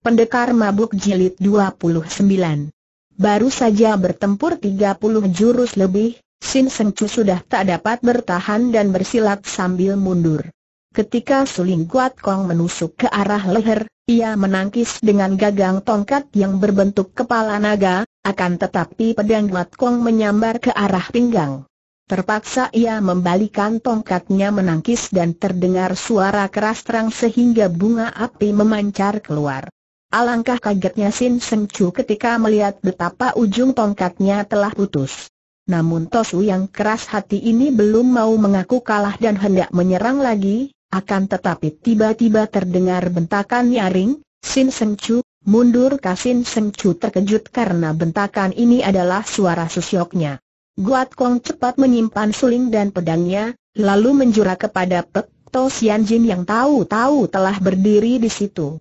Pendekar Mabuk Jilid 29 Baru saja bertempur 30 jurus lebih, Sin Seng Chu sudah tak dapat bertahan dan bersilat sambil mundur. Ketika Suling Kuat Kong menusuk ke arah leher, ia menangkis dengan gagang tongkat yang berbentuk kepala naga, akan tetapi pedang Kuat Kong menyambar ke arah pinggang. Terpaksa ia membalikan tongkatnya menangkis dan terdengar suara keras terang sehingga bunga api memancar keluar. Alangkah kagetnya Sin Seng Chu ketika melihat betapa ujung tongkatnya telah putus. Namun Tosu yang keras hati ini belum mau mengaku kalah dan hendak menyerang lagi, akan tetapi tiba-tiba terdengar bentakan nyaring, Sin Seng Chu, mundur Kasin Seng Chu terkejut karena bentakan ini adalah suara susyoknya. Guat Kong cepat menyimpan suling dan pedangnya, lalu menjura kepada Pek To Sian Jin yang tahu-tahu telah berdiri di situ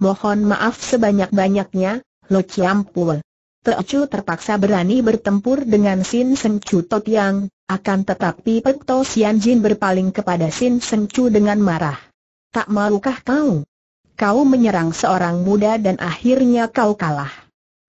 mohon maaf sebanyak-banyaknya, Lo Chiampul. Teocu terpaksa berani bertempur dengan Sin Seng Chu Tot Yang, akan tetapi Pek Sian Jin berpaling kepada Sin Seng Chu dengan marah. Tak maukah kau? Kau menyerang seorang muda dan akhirnya kau kalah.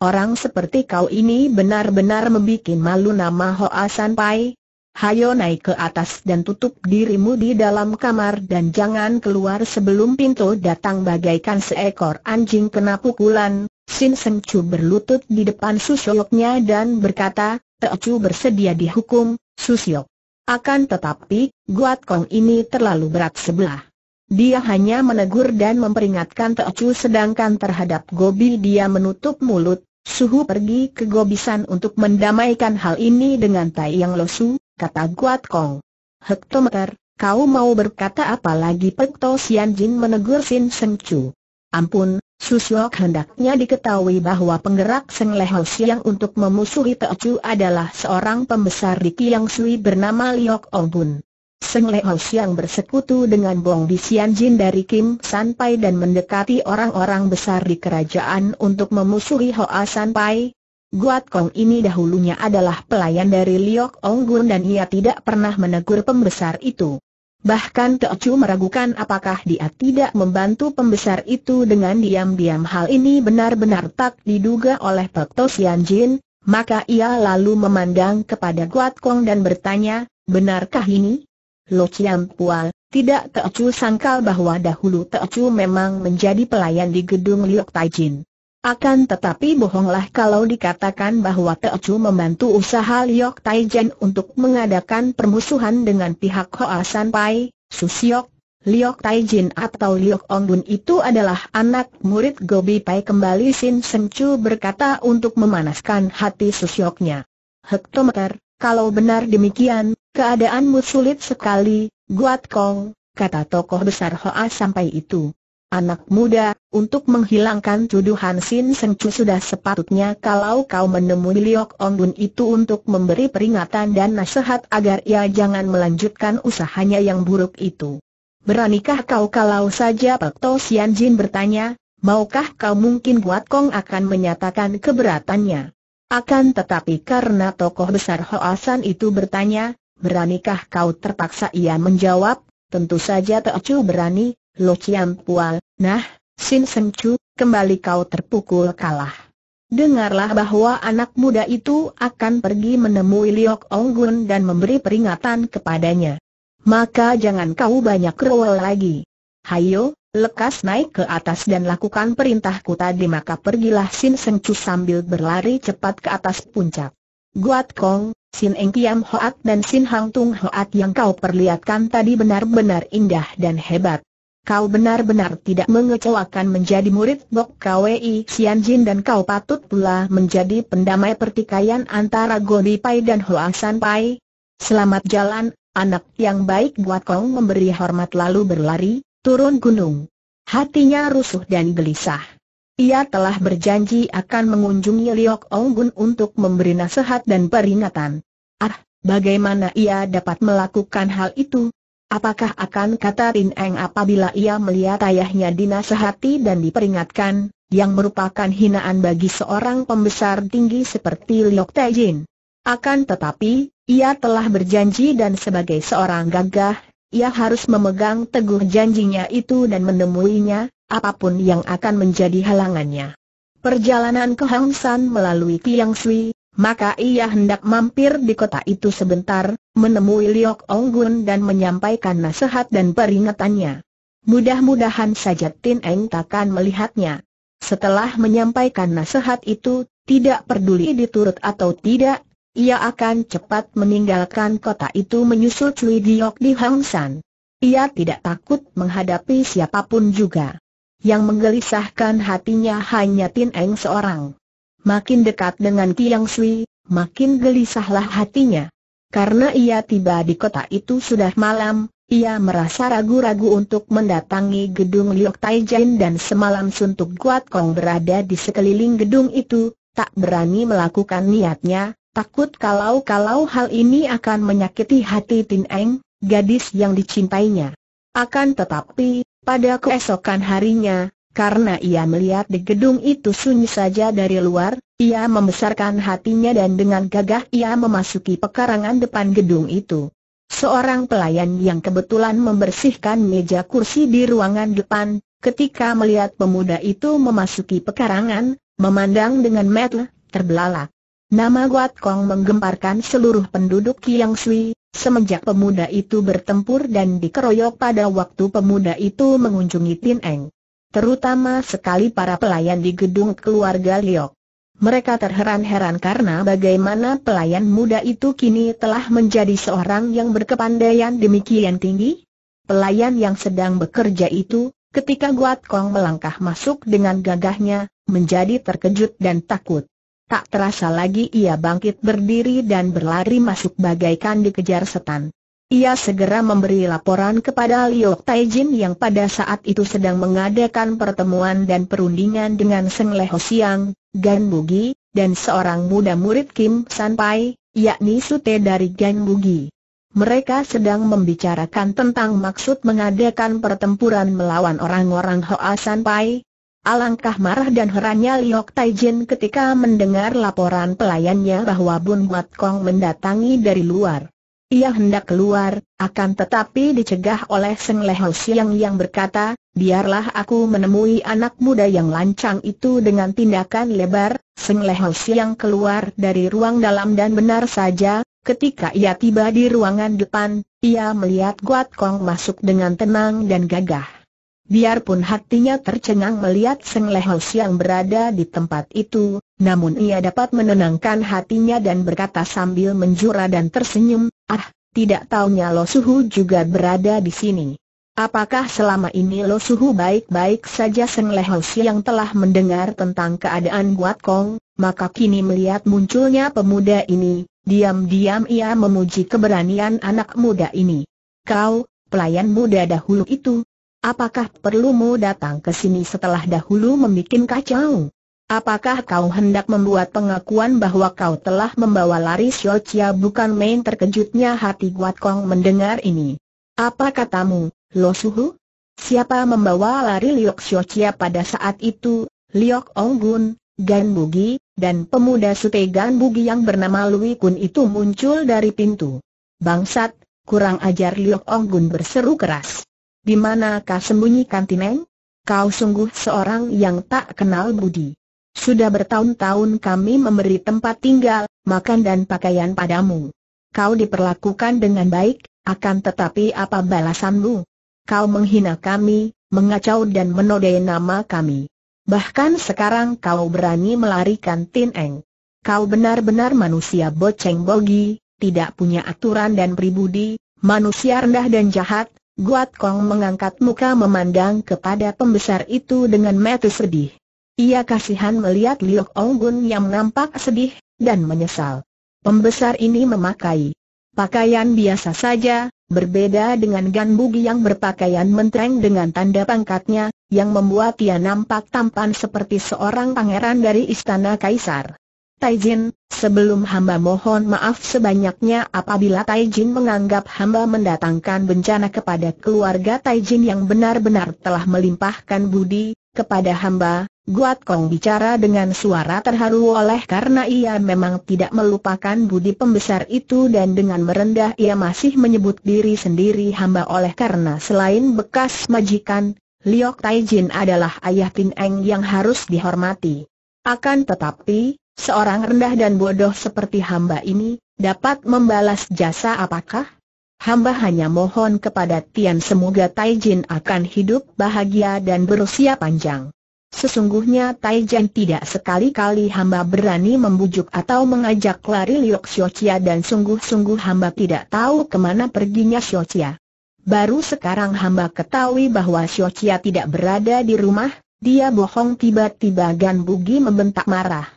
Orang seperti kau ini benar-benar membuat malu nama Hoa San Pai, hayo naik ke atas dan tutup dirimu di dalam kamar dan jangan keluar sebelum pintu datang bagaikan seekor anjing kena pukulan. Sin Chu berlutut di depan Susyoknya dan berkata, Chu bersedia dihukum, Susyok. Akan tetapi, Guat Kong ini terlalu berat sebelah. Dia hanya menegur dan memperingatkan Chu sedangkan terhadap Gobi dia menutup mulut, Suhu pergi ke Gobisan untuk mendamaikan hal ini dengan Tai Yang Losu, kata Guat Kong. Hektometer, kau mau berkata apa lagi Pekto Sian Jin menegur Sin Seng Chu. Ampun, Siok hendaknya diketahui bahwa penggerak Seng Leho Siang untuk memusuhi Teo Chu adalah seorang pembesar di Kiang Sui bernama Liok Ong Bun. Seng Leho Siang bersekutu dengan Bong Di Sian Jin dari Kim San Pai dan mendekati orang-orang besar di kerajaan untuk memusuhi Hoa San Pai, Guat Kong ini dahulunya adalah pelayan dari Liok Onggun dan ia tidak pernah menegur pembesar itu. Bahkan Teo Chu meragukan apakah dia tidak membantu pembesar itu dengan diam-diam hal ini benar-benar tak diduga oleh Pekto Sian Jin, maka ia lalu memandang kepada Guat Kong dan bertanya, benarkah ini? Lo Chiam Pual, tidak Chu sangkal bahwa dahulu Teo Chu memang menjadi pelayan di gedung Liok Taijin. Akan tetapi bohonglah kalau dikatakan bahwa Teochu membantu usaha Liok Taijen untuk mengadakan permusuhan dengan pihak Hoa Sanpai, Susiok, Liok Taijin atau Liok Ongbun itu adalah anak murid Gobi Pai kembali Sin Sencu berkata untuk memanaskan hati Susioknya. Hektometer, kalau benar demikian, keadaanmu sulit sekali, Guat Kong, kata tokoh besar Hoa sampai itu. Anak muda, untuk menghilangkan tuduhan Sin Seng Chu sudah sepatutnya kalau kau menemui Liok Ong Bun itu untuk memberi peringatan dan nasihat agar ia jangan melanjutkan usahanya yang buruk itu. Beranikah kau kalau saja Pak To Sian Jin bertanya, maukah kau mungkin Buat Kong akan menyatakan keberatannya? Akan tetapi karena tokoh besar Hoasan itu bertanya, beranikah kau terpaksa ia menjawab, tentu saja cukup berani, Lo Chiam Pual, nah, Sin Seng Chu, kembali kau terpukul kalah. Dengarlah bahwa anak muda itu akan pergi menemui Liok Onggun dan memberi peringatan kepadanya. Maka jangan kau banyak rewel lagi. Hayo, lekas naik ke atas dan lakukan perintahku tadi maka pergilah Sin Seng Chu sambil berlari cepat ke atas puncak. Guat Kong, Sin Eng Kiam Hoat dan Sin Hang Tung Hoat yang kau perlihatkan tadi benar-benar indah dan hebat kau benar-benar tidak mengecewakan menjadi murid Bok Kwei Xian Jin dan kau patut pula menjadi pendamai pertikaian antara Gobi Pai dan Hoa San Pai. Selamat jalan, anak yang baik buat Kong memberi hormat lalu berlari, turun gunung. Hatinya rusuh dan gelisah. Ia telah berjanji akan mengunjungi Liok Ong Gun untuk memberi nasihat dan peringatan. Ah, bagaimana ia dapat melakukan hal itu? Apakah akan kata Rin Eng apabila ia melihat ayahnya dinasehati dan diperingatkan, yang merupakan hinaan bagi seorang pembesar tinggi seperti Liok Taijin? Akan tetapi, ia telah berjanji dan sebagai seorang gagah, ia harus memegang teguh janjinya itu dan menemuinya, apapun yang akan menjadi halangannya. Perjalanan ke Hang San melalui Tiang Sui, maka ia hendak mampir di kota itu sebentar, menemui Liok Onggun dan menyampaikan nasihat dan peringatannya. Mudah-mudahan saja Tin Eng takkan melihatnya. Setelah menyampaikan nasihat itu, tidak peduli diturut atau tidak, ia akan cepat meninggalkan kota itu menyusul Cui Giok di Hang San. Ia tidak takut menghadapi siapapun juga. Yang menggelisahkan hatinya hanya Tin Eng seorang. Makin dekat dengan Tiang Sui, makin gelisahlah hatinya. Karena ia tiba di kota itu sudah malam, ia merasa ragu-ragu untuk mendatangi gedung Liok Taijin dan semalam suntuk Kuat Kong berada di sekeliling gedung itu, tak berani melakukan niatnya, takut kalau-kalau hal ini akan menyakiti hati Tin Eng, gadis yang dicintainya. Akan tetapi, pada keesokan harinya, karena ia melihat di gedung itu sunyi saja dari luar, ia membesarkan hatinya dan dengan gagah ia memasuki pekarangan depan gedung itu. Seorang pelayan yang kebetulan membersihkan meja kursi di ruangan depan, ketika melihat pemuda itu memasuki pekarangan, memandang dengan metel, terbelalak. Nama Guat Kong menggemparkan seluruh penduduk Kiang Sui, semenjak pemuda itu bertempur dan dikeroyok pada waktu pemuda itu mengunjungi Tin Eng terutama sekali para pelayan di gedung keluarga Liok. Mereka terheran-heran karena bagaimana pelayan muda itu kini telah menjadi seorang yang berkepandaian demikian tinggi. Pelayan yang sedang bekerja itu, ketika Guat Kong melangkah masuk dengan gagahnya, menjadi terkejut dan takut. Tak terasa lagi ia bangkit berdiri dan berlari masuk bagaikan dikejar setan. Ia segera memberi laporan kepada Liok Taijin yang pada saat itu sedang mengadakan pertemuan dan perundingan dengan Seng Leho Siang, Gan Bugi, dan seorang muda murid Kim San Pai, yakni Sute dari Gan Bugi. Mereka sedang membicarakan tentang maksud mengadakan pertempuran melawan orang-orang Hoa San Pai. Alangkah marah dan herannya Liok Taijin ketika mendengar laporan pelayannya bahwa Bun Huat Kong mendatangi dari luar. Ia hendak keluar, akan tetapi dicegah oleh Seng Leho Siang yang berkata, biarlah aku menemui anak muda yang lancang itu dengan tindakan lebar. Seng Leho Siang keluar dari ruang dalam dan benar saja, ketika ia tiba di ruangan depan, ia melihat Guat Kong masuk dengan tenang dan gagah. Biarpun hatinya tercengang melihat Seng Leho Siang berada di tempat itu, namun ia dapat menenangkan hatinya dan berkata sambil menjura dan tersenyum, Ah, tidak taunya Lo Suhu juga berada di sini. Apakah selama ini Lo Suhu baik-baik saja Seng Si yang telah mendengar tentang keadaan Guat Kong, maka kini melihat munculnya pemuda ini, diam-diam ia memuji keberanian anak muda ini. Kau, pelayan muda dahulu itu, apakah perlumu datang ke sini setelah dahulu membuat kacau? Apakah kau hendak membuat pengakuan bahwa kau telah membawa lari Xiao Chia bukan main terkejutnya hati Guat Kong mendengar ini. Apa katamu, Lo Suhu? Siapa membawa lari Liok Xiao Chia pada saat itu, Liok Ong Gun, Gan Bugi, dan pemuda sute Gan Bugi yang bernama Lui Kun itu muncul dari pintu. Bangsat, kurang ajar Liok Ong Gun berseru keras. Di manakah sembunyikan Tineng? Kau sungguh seorang yang tak kenal budi. Sudah bertahun-tahun kami memberi tempat tinggal, makan dan pakaian padamu. Kau diperlakukan dengan baik, akan tetapi apa balasanmu? Kau menghina kami, mengacau dan menodai nama kami. Bahkan sekarang kau berani melarikan Tin Eng. Kau benar-benar manusia boceng bogi, tidak punya aturan dan pribudi, manusia rendah dan jahat. Guat Kong mengangkat muka memandang kepada pembesar itu dengan mata sedih. Ia kasihan melihat Liok Onggun yang nampak sedih, dan menyesal. Pembesar ini memakai pakaian biasa saja, berbeda dengan Gan Bugi yang berpakaian mentereng dengan tanda pangkatnya, yang membuat ia nampak tampan seperti seorang pangeran dari istana kaisar. Taijin, sebelum hamba mohon maaf sebanyaknya apabila Taijin menganggap hamba mendatangkan bencana kepada keluarga Taijin yang benar-benar telah melimpahkan budi kepada hamba, Guat Kong bicara dengan suara terharu oleh karena ia memang tidak melupakan budi pembesar itu dan dengan merendah ia masih menyebut diri sendiri hamba oleh karena selain bekas majikan, Liok Taijin adalah ayah Tin Eng yang harus dihormati. Akan tetapi, seorang rendah dan bodoh seperti hamba ini, dapat membalas jasa apakah? Hamba hanya mohon kepada Tian semoga Taijin akan hidup bahagia dan berusia panjang. Sesungguhnya Taijan tidak sekali-kali hamba berani membujuk atau mengajak lari Liok Chia dan sungguh-sungguh hamba tidak tahu kemana perginya Chia. Baru sekarang hamba ketahui bahwa Chia tidak berada di rumah, dia bohong tiba-tiba Gan Bugi membentak marah.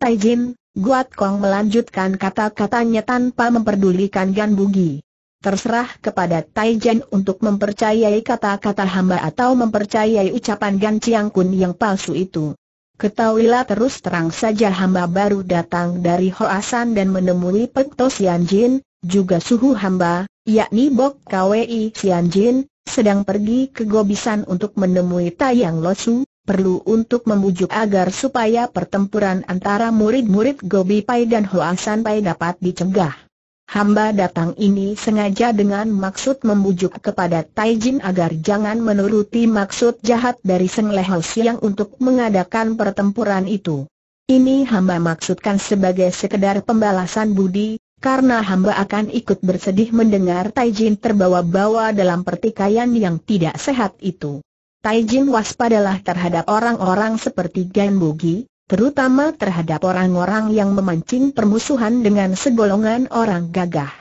Taijin, Guat Kong melanjutkan kata-katanya tanpa memperdulikan Gan Bugi terserah kepada Taijen untuk mempercayai kata-kata hamba atau mempercayai ucapan Gan Chiang Kun yang palsu itu. Ketahuilah terus terang saja hamba baru datang dari Hoasan dan menemui Pek To Jin, juga suhu hamba, yakni Bok Kwi Sian Jin, sedang pergi ke Gobisan untuk menemui Taiyang Losu, perlu untuk membujuk agar supaya pertempuran antara murid-murid Gobi Pai dan Hoasan Pai dapat dicegah hamba datang ini sengaja dengan maksud membujuk kepada Taijin agar jangan menuruti maksud jahat dari Seng yang Siang untuk mengadakan pertempuran itu. Ini hamba maksudkan sebagai sekedar pembalasan budi, karena hamba akan ikut bersedih mendengar Taijin terbawa-bawa dalam pertikaian yang tidak sehat itu. Taijin waspadalah terhadap orang-orang seperti Gan Bugi, terutama terhadap orang-orang yang memancing permusuhan dengan segolongan orang gagah.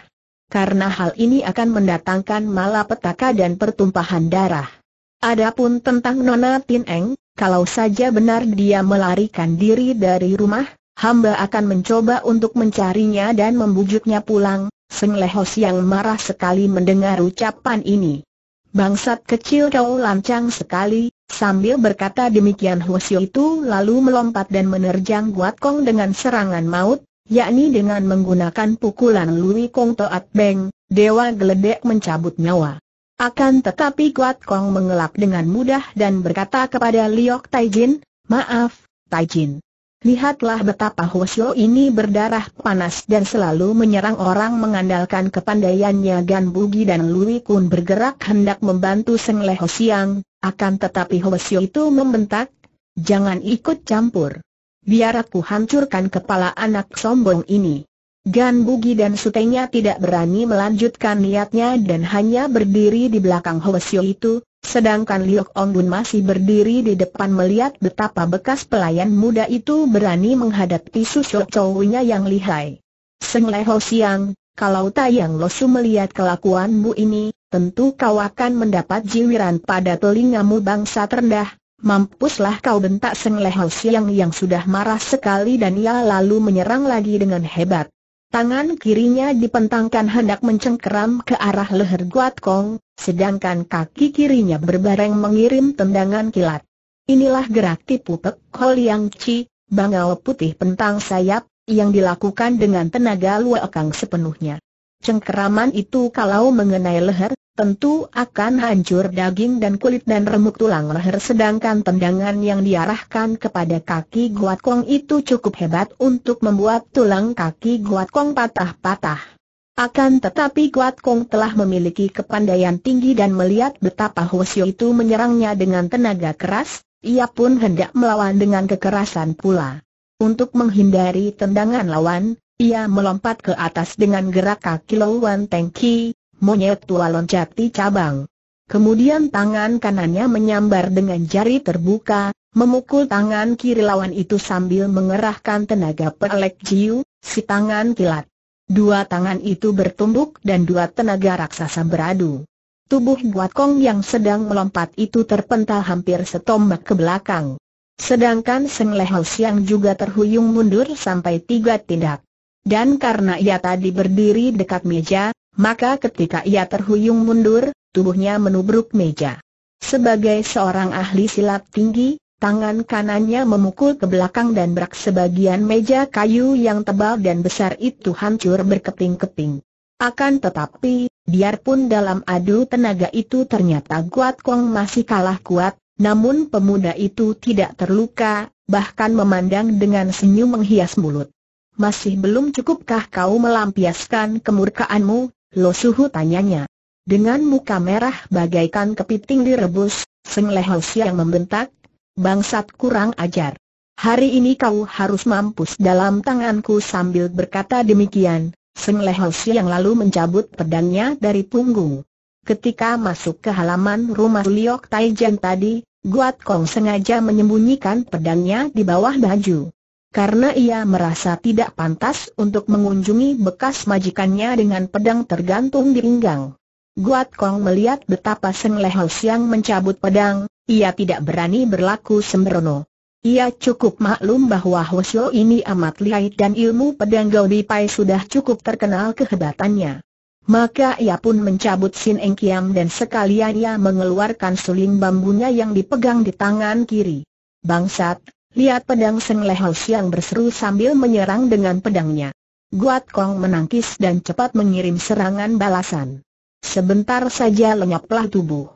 Karena hal ini akan mendatangkan malapetaka dan pertumpahan darah. Adapun tentang Nona Tin Eng, kalau saja benar dia melarikan diri dari rumah, hamba akan mencoba untuk mencarinya dan membujuknya pulang, Seng Lehos yang marah sekali mendengar ucapan ini. Bangsat kecil kau lancang sekali, Sambil berkata demikian Hwasyo itu lalu melompat dan menerjang Guat Kong dengan serangan maut, yakni dengan menggunakan pukulan Lui Kong Toat Beng, Dewa Geledek mencabut nyawa. Akan tetapi Guat Kong mengelak dengan mudah dan berkata kepada Liok Taijin, Maaf, Taijin. Lihatlah betapa Hosio ini berdarah panas dan selalu menyerang orang mengandalkan kepandaiannya Gan Bugi dan Lui Kun bergerak hendak membantu Seng Leho Siang, akan tetapi Hosio itu membentak, jangan ikut campur. Biar aku hancurkan kepala anak sombong ini. Gan Bugi dan sutenya tidak berani melanjutkan niatnya dan hanya berdiri di belakang Hosio itu, Sedangkan Liok Ong Bun masih berdiri di depan melihat betapa bekas pelayan muda itu berani menghadapi susuk cowoknya yang lihai. Seng Leho Siang, kalau Tayang Losu melihat kelakuanmu ini, tentu kau akan mendapat jiwiran pada telingamu bangsa terendah. Mampuslah kau bentak Seng Leho Siang yang sudah marah sekali dan ia lalu menyerang lagi dengan hebat. Tangan kirinya dipentangkan hendak mencengkeram ke arah leher Guat Kong, sedangkan kaki kirinya berbareng mengirim tendangan kilat. Inilah gerak tipu Pek Ho Liang Chi, bangau putih pentang sayap, yang dilakukan dengan tenaga luakang sepenuhnya. Cengkeraman itu kalau mengenai leher, tentu akan hancur daging dan kulit dan remuk tulang leher sedangkan tendangan yang diarahkan kepada kaki Guat Kong itu cukup hebat untuk membuat tulang kaki Guat Kong patah-patah. Akan tetapi Guat Kong telah memiliki kepandaian tinggi dan melihat betapa Hosio itu menyerangnya dengan tenaga keras, ia pun hendak melawan dengan kekerasan pula. Untuk menghindari tendangan lawan, ia melompat ke atas dengan gerak kaki lawan Tangki, monyet tua loncat di cabang. Kemudian tangan kanannya menyambar dengan jari terbuka, memukul tangan kiri lawan itu sambil mengerahkan tenaga pelek jiu, si tangan kilat. Dua tangan itu bertumbuk dan dua tenaga raksasa beradu. Tubuh Buat Kong yang sedang melompat itu terpental hampir setombak ke belakang. Sedangkan Seng Lehos siang juga terhuyung mundur sampai tiga tindak. Dan karena ia tadi berdiri dekat meja, maka ketika ia terhuyung mundur, tubuhnya menubruk meja. Sebagai seorang ahli silat tinggi, tangan kanannya memukul ke belakang dan berak sebagian meja kayu yang tebal dan besar itu hancur berkeping-keping. Akan tetapi, biarpun dalam adu tenaga itu ternyata Guat Kong masih kalah kuat, namun pemuda itu tidak terluka, bahkan memandang dengan senyum menghias mulut masih belum cukupkah kau melampiaskan kemurkaanmu? Lo Suhu tanyanya. Dengan muka merah bagaikan kepiting direbus, Seng Lehaus yang membentak, bangsat kurang ajar. Hari ini kau harus mampus dalam tanganku sambil berkata demikian. Seng Lehaus yang lalu mencabut pedangnya dari punggung. Ketika masuk ke halaman rumah Liok Taijan tadi, Guat Kong sengaja menyembunyikan pedangnya di bawah baju karena ia merasa tidak pantas untuk mengunjungi bekas majikannya dengan pedang tergantung di pinggang. Guat Kong melihat betapa Seng Leho Siang mencabut pedang, ia tidak berani berlaku sembrono. Ia cukup maklum bahwa Hosio ini amat lihai dan ilmu pedang Gaudi Pai sudah cukup terkenal kehebatannya. Maka ia pun mencabut Sin Eng Kiam dan sekalian ia mengeluarkan suling bambunya yang dipegang di tangan kiri. Bangsat, Lihat pedang Seng Lehos yang berseru sambil menyerang dengan pedangnya. Guat Kong menangkis dan cepat mengirim serangan balasan. Sebentar saja lenyaplah tubuh.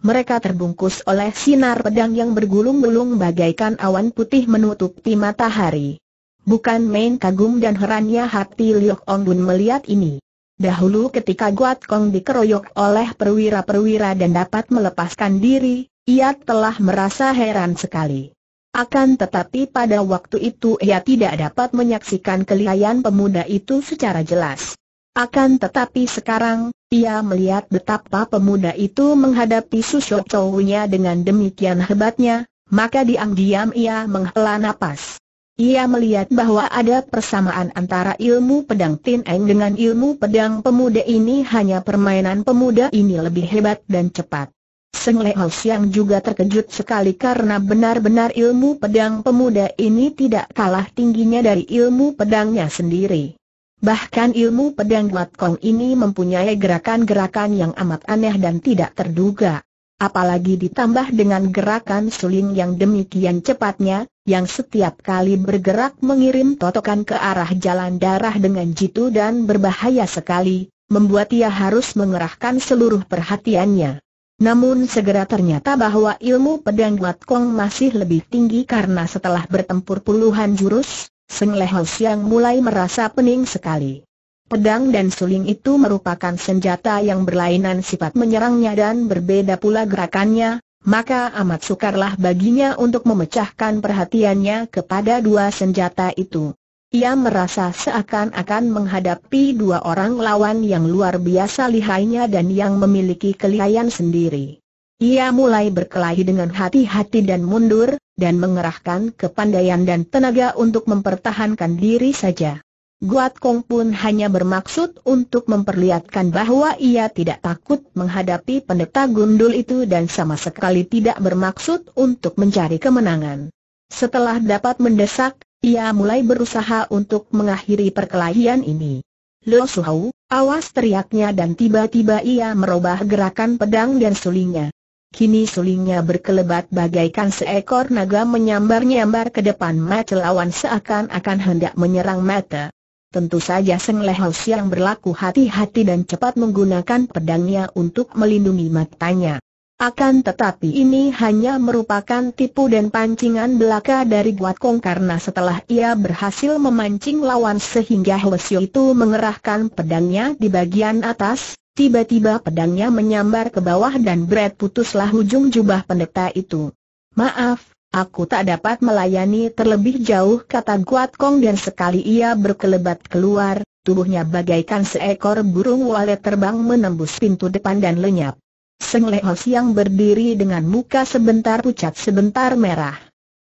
Mereka terbungkus oleh sinar pedang yang bergulung-gulung bagaikan awan putih menutupi matahari. Bukan main kagum dan herannya hati Liok Ong melihat ini. Dahulu ketika Guat Kong dikeroyok oleh perwira-perwira dan dapat melepaskan diri, ia telah merasa heran sekali. Akan tetapi pada waktu itu ia tidak dapat menyaksikan kelihayan pemuda itu secara jelas. Akan tetapi sekarang, ia melihat betapa pemuda itu menghadapi susuk cowoknya dengan demikian hebatnya, maka diam-diam ia menghela napas. Ia melihat bahwa ada persamaan antara ilmu pedang Tin Eng dengan ilmu pedang pemuda ini hanya permainan pemuda ini lebih hebat dan cepat. Seng Leo Siang juga terkejut sekali karena benar-benar ilmu pedang pemuda ini tidak kalah tingginya dari ilmu pedangnya sendiri. Bahkan ilmu pedang Wat Kong ini mempunyai gerakan-gerakan yang amat aneh dan tidak terduga. Apalagi ditambah dengan gerakan suling yang demikian cepatnya, yang setiap kali bergerak mengirim totokan ke arah jalan darah dengan jitu dan berbahaya sekali, membuat ia harus mengerahkan seluruh perhatiannya. Namun segera ternyata bahwa ilmu pedang Guat Kong masih lebih tinggi karena setelah bertempur puluhan jurus, Seng Lehau Siang mulai merasa pening sekali. Pedang dan suling itu merupakan senjata yang berlainan sifat menyerangnya dan berbeda pula gerakannya, maka amat sukarlah baginya untuk memecahkan perhatiannya kepada dua senjata itu. Ia merasa seakan-akan menghadapi dua orang lawan yang luar biasa lihainya dan yang memiliki kelihayan sendiri. Ia mulai berkelahi dengan hati-hati dan mundur, dan mengerahkan kepandaian dan tenaga untuk mempertahankan diri saja. Guat Kong pun hanya bermaksud untuk memperlihatkan bahwa ia tidak takut menghadapi pendeta gundul itu dan sama sekali tidak bermaksud untuk mencari kemenangan. Setelah dapat mendesak, ia mulai berusaha untuk mengakhiri perkelahian ini. Lo Suhau, awas teriaknya dan tiba-tiba ia merubah gerakan pedang dan sulingnya. Kini sulingnya berkelebat bagaikan seekor naga menyambar-nyambar ke depan mata lawan seakan-akan hendak menyerang mata. Tentu saja Seng Lehaus yang berlaku hati-hati dan cepat menggunakan pedangnya untuk melindungi matanya. Akan tetapi ini hanya merupakan tipu dan pancingan belaka dari Guat Kong karena setelah ia berhasil memancing lawan sehingga Hwasyo itu mengerahkan pedangnya di bagian atas, tiba-tiba pedangnya menyambar ke bawah dan Brad putuslah ujung jubah pendeta itu. Maaf, aku tak dapat melayani terlebih jauh kata Guat Kong dan sekali ia berkelebat keluar, tubuhnya bagaikan seekor burung walet terbang menembus pintu depan dan lenyap. Seng Leo Siang berdiri dengan muka sebentar pucat sebentar merah.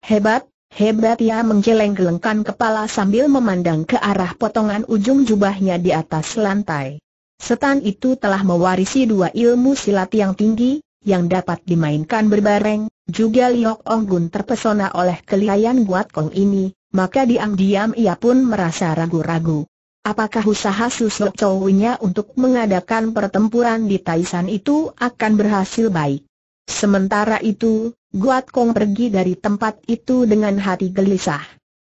Hebat, hebat ia menggeleng-gelengkan kepala sambil memandang ke arah potongan ujung jubahnya di atas lantai. Setan itu telah mewarisi dua ilmu silat yang tinggi, yang dapat dimainkan berbareng, juga Liok Ong Gun terpesona oleh kelihayan Guat Kong ini, maka diam-diam ia pun merasa ragu-ragu. Apakah usaha Susuk chow untuk mengadakan pertempuran di Taisan itu akan berhasil baik? Sementara itu, Guat Kong pergi dari tempat itu dengan hati gelisah.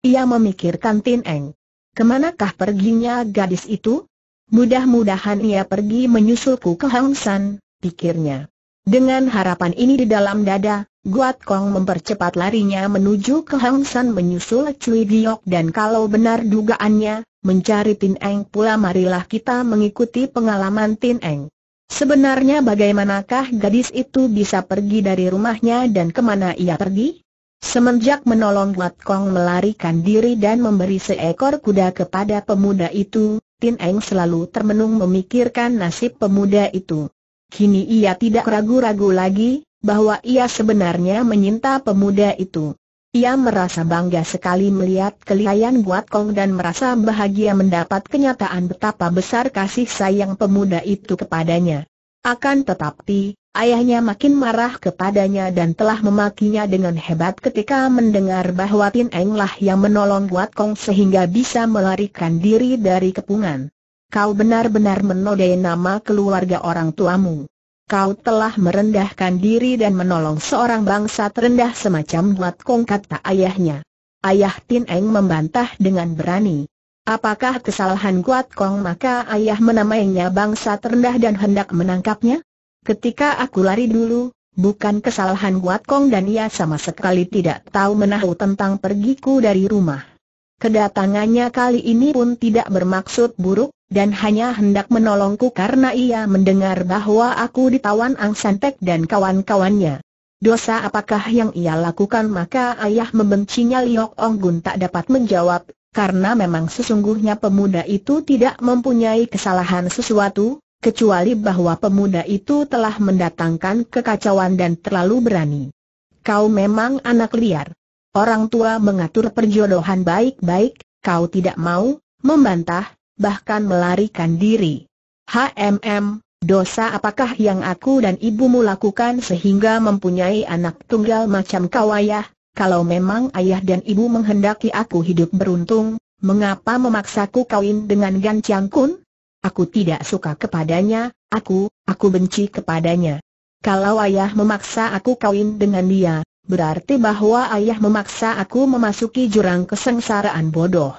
Ia memikirkan Tin Eng. Kemanakah perginya gadis itu? Mudah-mudahan ia pergi menyusulku ke Hang San, pikirnya. Dengan harapan ini di dalam dada, Guat Kong mempercepat larinya menuju ke Hang San menyusul Cui Giok dan kalau benar dugaannya, mencari Tin Eng pula marilah kita mengikuti pengalaman Tin Eng. Sebenarnya bagaimanakah gadis itu bisa pergi dari rumahnya dan kemana ia pergi? Semenjak menolong Wat Kong melarikan diri dan memberi seekor kuda kepada pemuda itu, Tin Eng selalu termenung memikirkan nasib pemuda itu. Kini ia tidak ragu-ragu lagi, bahwa ia sebenarnya menyinta pemuda itu. Ia merasa bangga sekali melihat kelihayan Buat Kong dan merasa bahagia mendapat kenyataan betapa besar kasih sayang pemuda itu kepadanya. Akan tetapi, ayahnya makin marah kepadanya dan telah memakinya dengan hebat ketika mendengar bahwa Tin Eng lah yang menolong Buat Kong sehingga bisa melarikan diri dari kepungan. Kau benar-benar menodai nama keluarga orang tuamu kau telah merendahkan diri dan menolong seorang bangsa terendah semacam Huat Kong kata ayahnya. Ayah Tin Eng membantah dengan berani. Apakah kesalahan kuat Kong maka ayah menamainya bangsa terendah dan hendak menangkapnya? Ketika aku lari dulu, bukan kesalahan kuat Kong dan ia sama sekali tidak tahu menahu tentang pergiku dari rumah. Kedatangannya kali ini pun tidak bermaksud buruk, dan hanya hendak menolongku karena ia mendengar bahwa aku ditawan Ang Santek dan kawan-kawannya. Dosa apakah yang ia lakukan maka ayah membencinya Liok Ong Gun tak dapat menjawab, karena memang sesungguhnya pemuda itu tidak mempunyai kesalahan sesuatu, kecuali bahwa pemuda itu telah mendatangkan kekacauan dan terlalu berani. Kau memang anak liar. Orang tua mengatur perjodohan baik-baik, kau tidak mau, membantah, bahkan melarikan diri. HMM, dosa apakah yang aku dan ibumu lakukan sehingga mempunyai anak tunggal macam kau ayah? Kalau memang ayah dan ibu menghendaki aku hidup beruntung, mengapa memaksaku kawin dengan Gan Chiang Kun? Aku tidak suka kepadanya, aku, aku benci kepadanya. Kalau ayah memaksa aku kawin dengan dia, berarti bahwa ayah memaksa aku memasuki jurang kesengsaraan bodoh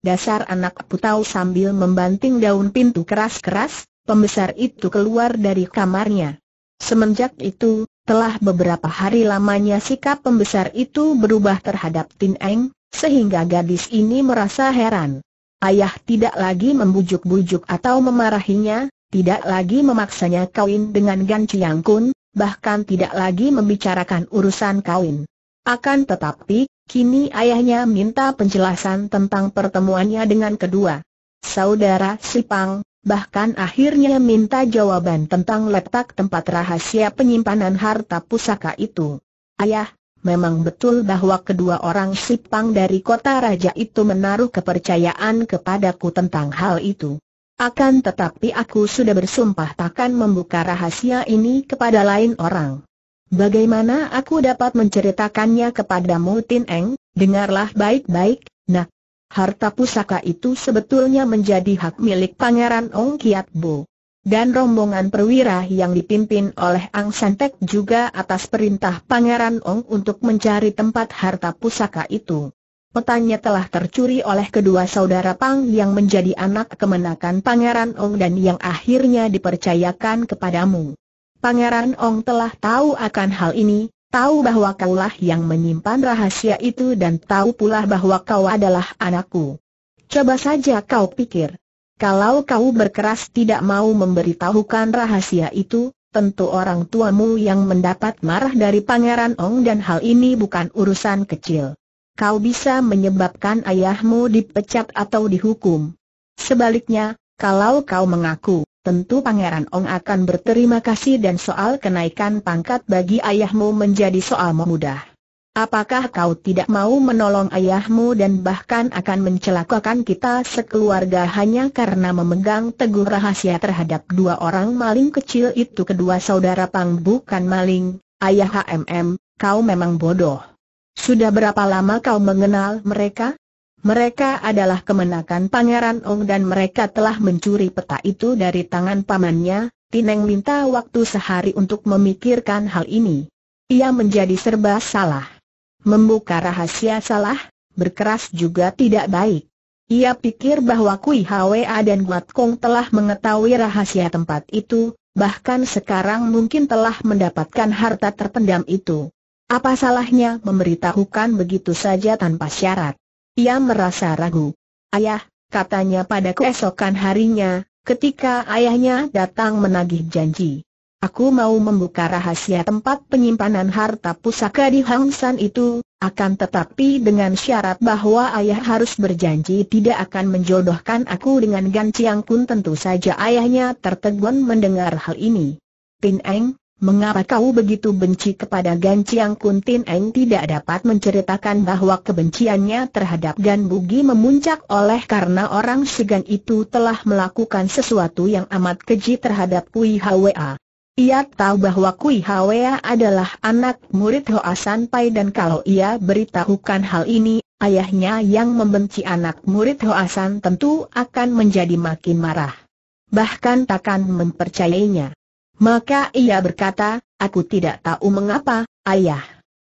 dasar anak putau sambil membanting daun pintu keras-keras, pembesar itu keluar dari kamarnya. Semenjak itu, telah beberapa hari lamanya sikap pembesar itu berubah terhadap Tin Eng, sehingga gadis ini merasa heran. Ayah tidak lagi membujuk-bujuk atau memarahinya, tidak lagi memaksanya kawin dengan Gan Chiang Kun, bahkan tidak lagi membicarakan urusan kawin. Akan tetapi, Kini ayahnya minta penjelasan tentang pertemuannya dengan kedua saudara Sipang, bahkan akhirnya minta jawaban tentang letak tempat rahasia penyimpanan harta pusaka itu. Ayah, memang betul bahwa kedua orang Sipang dari kota raja itu menaruh kepercayaan kepadaku tentang hal itu. Akan tetapi aku sudah bersumpah takkan membuka rahasia ini kepada lain orang. Bagaimana aku dapat menceritakannya kepadamu Tin Eng, dengarlah baik-baik, nak. Harta pusaka itu sebetulnya menjadi hak milik Pangeran Ong Kiat Bo. Dan rombongan perwira yang dipimpin oleh Ang Santek juga atas perintah Pangeran Ong untuk mencari tempat harta pusaka itu. Petanya telah tercuri oleh kedua saudara Pang yang menjadi anak kemenakan Pangeran Ong dan yang akhirnya dipercayakan kepadamu. Pangeran Ong telah tahu akan hal ini, tahu bahwa kaulah yang menyimpan rahasia itu dan tahu pula bahwa kau adalah anakku. Coba saja kau pikir. Kalau kau berkeras tidak mau memberitahukan rahasia itu, tentu orang tuamu yang mendapat marah dari Pangeran Ong dan hal ini bukan urusan kecil. Kau bisa menyebabkan ayahmu dipecat atau dihukum. Sebaliknya, kalau kau mengaku tentu Pangeran Ong akan berterima kasih dan soal kenaikan pangkat bagi ayahmu menjadi soal memudah. Apakah kau tidak mau menolong ayahmu dan bahkan akan mencelakakan kita sekeluarga hanya karena memegang teguh rahasia terhadap dua orang maling kecil itu kedua saudara Pang bukan maling, ayah HMM, kau memang bodoh. Sudah berapa lama kau mengenal mereka? Mereka adalah kemenakan Pangeran Ong dan mereka telah mencuri peta itu dari tangan pamannya, Tineng minta waktu sehari untuk memikirkan hal ini. Ia menjadi serba salah. Membuka rahasia salah, berkeras juga tidak baik. Ia pikir bahwa Kui Hwa dan Guat Kong telah mengetahui rahasia tempat itu, bahkan sekarang mungkin telah mendapatkan harta terpendam itu. Apa salahnya memberitahukan begitu saja tanpa syarat? Ia merasa ragu. Ayah, katanya pada keesokan harinya, ketika ayahnya datang menagih janji. Aku mau membuka rahasia tempat penyimpanan harta pusaka di Hang San itu, akan tetapi dengan syarat bahwa ayah harus berjanji tidak akan menjodohkan aku dengan Gan Chiang Kun tentu saja ayahnya tertegun mendengar hal ini. Pin Eng, Mengapa kau begitu benci kepada Gan Chiang Kun Tin Eng tidak dapat menceritakan bahwa kebenciannya terhadap Gan Bugi memuncak oleh karena orang Segan itu telah melakukan sesuatu yang amat keji terhadap Kui Hwa. Ia tahu bahwa Kui Hwa adalah anak murid Hoa San Pai dan kalau ia beritahukan hal ini, ayahnya yang membenci anak murid Hoa San tentu akan menjadi makin marah. Bahkan takkan mempercayainya. Maka ia berkata, aku tidak tahu mengapa, ayah.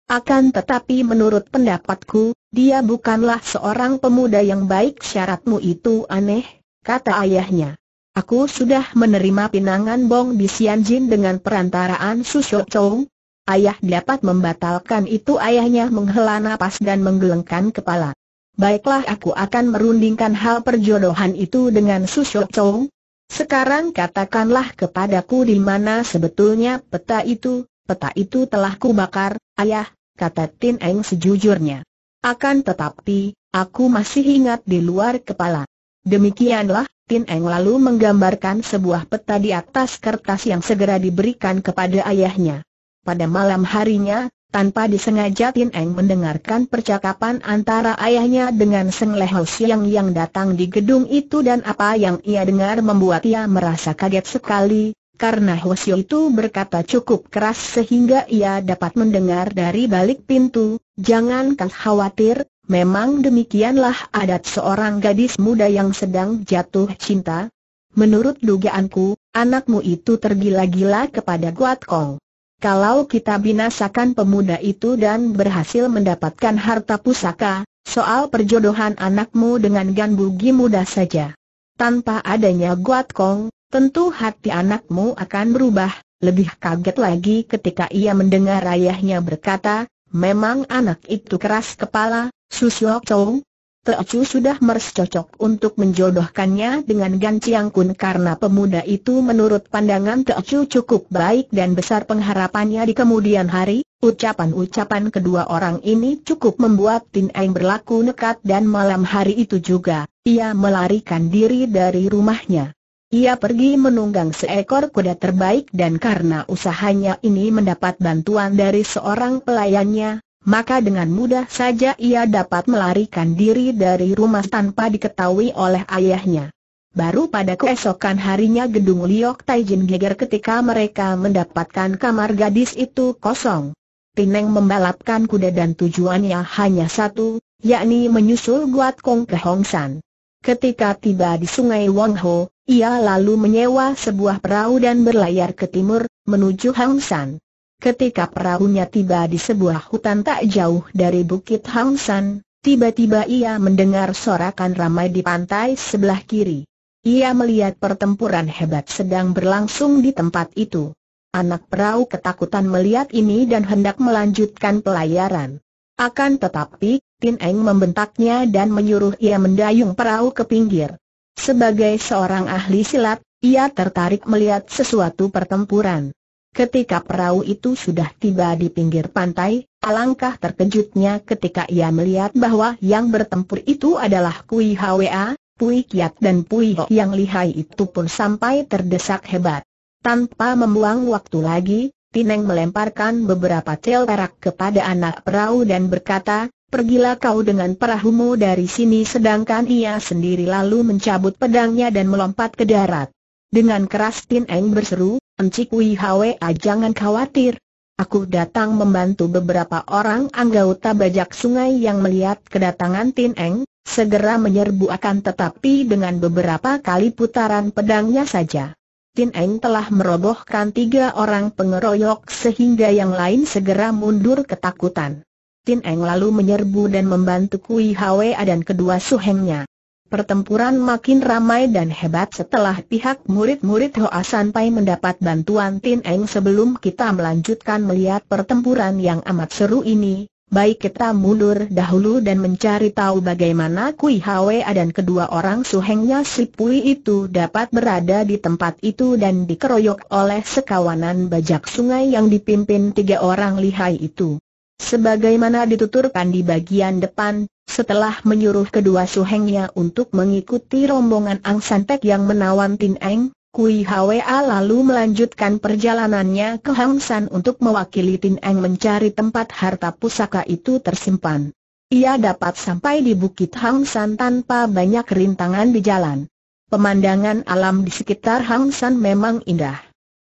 Akan tetapi menurut pendapatku, dia bukanlah seorang pemuda yang baik syaratmu itu aneh, kata ayahnya. Aku sudah menerima pinangan Bong Jin dengan perantaraan Susho Chong. Ayah dapat membatalkan itu ayahnya menghela napas dan menggelengkan kepala. Baiklah aku akan merundingkan hal perjodohan itu dengan Susho Chong, sekarang katakanlah kepadaku di mana sebetulnya peta itu, peta itu telah kubakar, ayah, kata Tin Eng sejujurnya. Akan tetapi, aku masih ingat di luar kepala. Demikianlah, Tin Eng lalu menggambarkan sebuah peta di atas kertas yang segera diberikan kepada ayahnya. Pada malam harinya, tanpa disengaja Tin Eng mendengarkan percakapan antara ayahnya dengan Seng Leho Siang yang datang di gedung itu dan apa yang ia dengar membuat ia merasa kaget sekali, karena Hosio itu berkata cukup keras sehingga ia dapat mendengar dari balik pintu, jangankan khawatir, memang demikianlah adat seorang gadis muda yang sedang jatuh cinta. Menurut dugaanku, anakmu itu tergila-gila kepada Guat Kong. Kalau kita binasakan pemuda itu dan berhasil mendapatkan harta pusaka, soal perjodohan anakmu dengan Gan Bugi mudah saja. Tanpa adanya Guat Kong, tentu hati anakmu akan berubah. Lebih kaget lagi ketika ia mendengar ayahnya berkata, memang anak itu keras kepala, Susiok Chong, Teocu sudah cocok untuk menjodohkannya dengan Gan Chiang Kun karena pemuda itu menurut pandangan Teocu cukup baik dan besar pengharapannya di kemudian hari. Ucapan-ucapan kedua orang ini cukup membuat Tin Eng berlaku nekat dan malam hari itu juga, ia melarikan diri dari rumahnya. Ia pergi menunggang seekor kuda terbaik dan karena usahanya ini mendapat bantuan dari seorang pelayannya, maka dengan mudah saja ia dapat melarikan diri dari rumah tanpa diketahui oleh ayahnya. Baru pada keesokan harinya gedung Liok Taijin geger ketika mereka mendapatkan kamar gadis itu kosong. Tineng membalapkan kuda dan tujuannya hanya satu, yakni menyusul Guat Kong ke Hong San. Ketika tiba di sungai Wangho, ia lalu menyewa sebuah perahu dan berlayar ke timur, menuju Hong San. Ketika perahunya tiba di sebuah hutan tak jauh dari Bukit Hangsan, tiba-tiba ia mendengar sorakan ramai di pantai sebelah kiri. Ia melihat pertempuran hebat sedang berlangsung di tempat itu. Anak perahu ketakutan melihat ini dan hendak melanjutkan pelayaran. Akan tetapi, Tin Eng membentaknya dan menyuruh ia mendayung perahu ke pinggir. Sebagai seorang ahli silat, ia tertarik melihat sesuatu pertempuran. Ketika perahu itu sudah tiba di pinggir pantai, alangkah terkejutnya ketika ia melihat bahwa yang bertempur itu adalah Kui Hwa, Pui Kiat dan Pui Ho yang lihai itu pun sampai terdesak hebat. Tanpa membuang waktu lagi, Tineng melemparkan beberapa cel perak kepada anak perahu dan berkata, Pergilah kau dengan perahumu dari sini sedangkan ia sendiri lalu mencabut pedangnya dan melompat ke darat. Dengan keras Tineng berseru, Encik Hwe, ah, jangan khawatir. Aku datang membantu beberapa orang anggota bajak sungai yang melihat kedatangan Tin Eng, segera menyerbu akan tetapi dengan beberapa kali putaran pedangnya saja. Tin Eng telah merobohkan tiga orang pengeroyok sehingga yang lain segera mundur ketakutan. Tin Eng lalu menyerbu dan membantu Kui Hwa dan kedua suhengnya. Pertempuran makin ramai dan hebat setelah pihak murid-murid Hoa Sanpai mendapat bantuan Tin Eng sebelum kita melanjutkan melihat pertempuran yang amat seru ini. Baik kita mundur dahulu dan mencari tahu bagaimana Kui Hwa dan kedua orang suhengnya si Pui itu dapat berada di tempat itu dan dikeroyok oleh sekawanan bajak sungai yang dipimpin tiga orang lihai itu. Sebagaimana dituturkan di bagian depan, setelah menyuruh kedua suhengnya untuk mengikuti rombongan Ang Santek yang menawan Tin Eng, Kui Hwa lalu melanjutkan perjalanannya ke Hang San untuk mewakili Tin Eng mencari tempat harta pusaka itu tersimpan. Ia dapat sampai di Bukit Hang San tanpa banyak rintangan di jalan. Pemandangan alam di sekitar Hang San memang indah.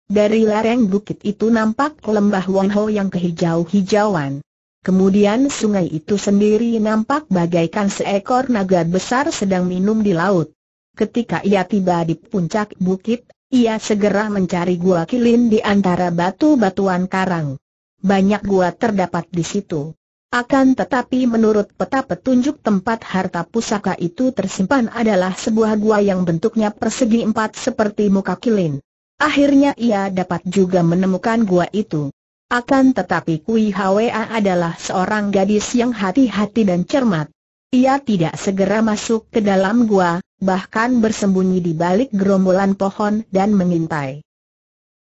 Dari lereng bukit itu nampak lembah Wonho yang kehijau-hijauan. Kemudian sungai itu sendiri nampak bagaikan seekor naga besar sedang minum di laut. Ketika ia tiba di puncak bukit, ia segera mencari gua kilin di antara batu-batuan karang. Banyak gua terdapat di situ. Akan tetapi menurut peta petunjuk tempat harta pusaka itu tersimpan adalah sebuah gua yang bentuknya persegi empat seperti muka kilin. Akhirnya ia dapat juga menemukan gua itu. Akan tetapi Kui Hwa adalah seorang gadis yang hati-hati dan cermat. Ia tidak segera masuk ke dalam gua, bahkan bersembunyi di balik gerombolan pohon dan mengintai.